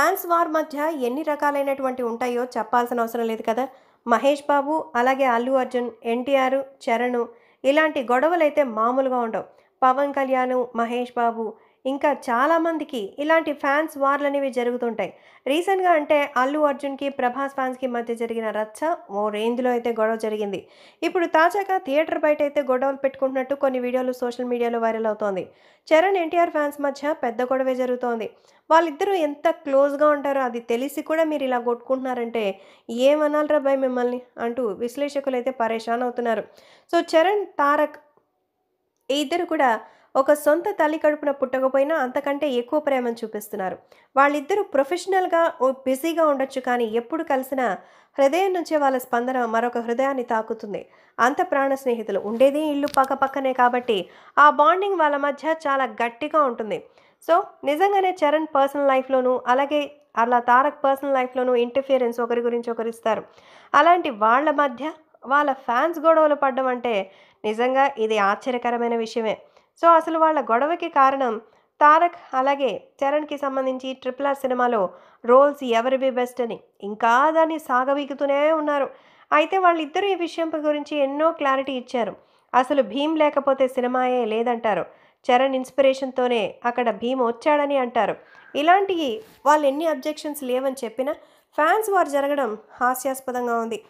fans war మధ్య ఎన్ని రకాలైనటువంటి ఉంటాయో చెప్పాల్సిన అవసరం లేదు కదా మహేష్ బాబు అలాగే అల్లు అర్జున్ ఎన్టీఆర్ చరణ్ ఇలాంటి గొడవలు అయితే మామూలుగా ఉండవు పవన్ కళ్యాణ్ మహేష్ బాబు ఇంకా చాలామందికి ఇలాంటి ఫ్యాన్స్ వార్లు అనేవి జరుగుతుంటాయి రీసెంట్గా అంటే అల్లు అర్జున్కి ప్రభాస్ ఫ్యాన్స్కి మధ్య జరిగిన రచ్చ ఓ రేంజ్లో అయితే గొడవ జరిగింది ఇప్పుడు తాజాగా థియేటర్ బయట అయితే గొడవలు పెట్టుకుంటున్నట్టు కొన్ని వీడియోలు సోషల్ మీడియాలో వైరల్ అవుతోంది చరణ్ ఎన్టీఆర్ ఫ్యాన్స్ మధ్య పెద్ద గొడవే జరుగుతోంది వాళ్ళిద్దరూ ఎంత క్లోజ్గా ఉంటారో అది తెలిసి కూడా మీరు ఇలా కొట్టుకుంటున్నారంటే ఏమనాలరా భయ్ మిమ్మల్ని అంటూ విశ్లేషకులు అయితే పరేషాన్ అవుతున్నారు సో చరణ్ తారక్ ఇద్దరు కూడా ఒక సొంత తల్లి కడుపున పుట్టకపోయినా అంతకంటే ఎక్కువ ప్రేమను చూపిస్తున్నారు వాళ్ళిద్దరూ ప్రొఫెషనల్గా బిజీగా ఉండొచ్చు కానీ ఎప్పుడు కలిసినా హృదయం నుంచే వాళ్ళ స్పందన మరొక హృదయాన్ని తాకుతుంది అంత ప్రాణ స్నేహితులు ఉండేదే ఇల్లు పక్కపక్కనే కాబట్టి ఆ బాండింగ్ వాళ్ళ మధ్య చాలా గట్టిగా ఉంటుంది సో నిజంగానే చరణ్ పర్సనల్ లైఫ్లోనూ అలాగే అలా తారక్ పర్సనల్ లైఫ్లోనూ ఇంటర్ఫియరెన్స్ ఒకరి గురించి ఒకరు ఇస్తారు అలాంటి వాళ్ళ మధ్య వాళ్ళ ఫ్యాన్స్ గొడవలు పడ్డం అంటే నిజంగా ఇది ఆశ్చర్యకరమైన విషయమే సో అసలు వాళ్ళ గొడవకి కారణం తారక్ అలాగే చరణ్కి సంబంధించి ట్రిపుల్ ఆర్ సినిమాలో రోల్స్ ఎవరివి బెస్ట్ అని ఇంకా దాన్ని సాగవీగుతూనే ఉన్నారు అయితే వాళ్ళిద్దరూ ఈ విషయం గురించి ఎన్నో క్లారిటీ ఇచ్చారు అసలు భీమ్ లేకపోతే సినిమాయే లేదంటారు చరణ్ ఇన్స్పిరేషన్తోనే అక్కడ భీమ్ వచ్చాడని అంటారు ఇలాంటి వాళ్ళు ఎన్ని అబ్జెక్షన్స్ లేవని చెప్పినా ఫ్యాన్స్ వారు జరగడం హాస్యాస్పదంగా ఉంది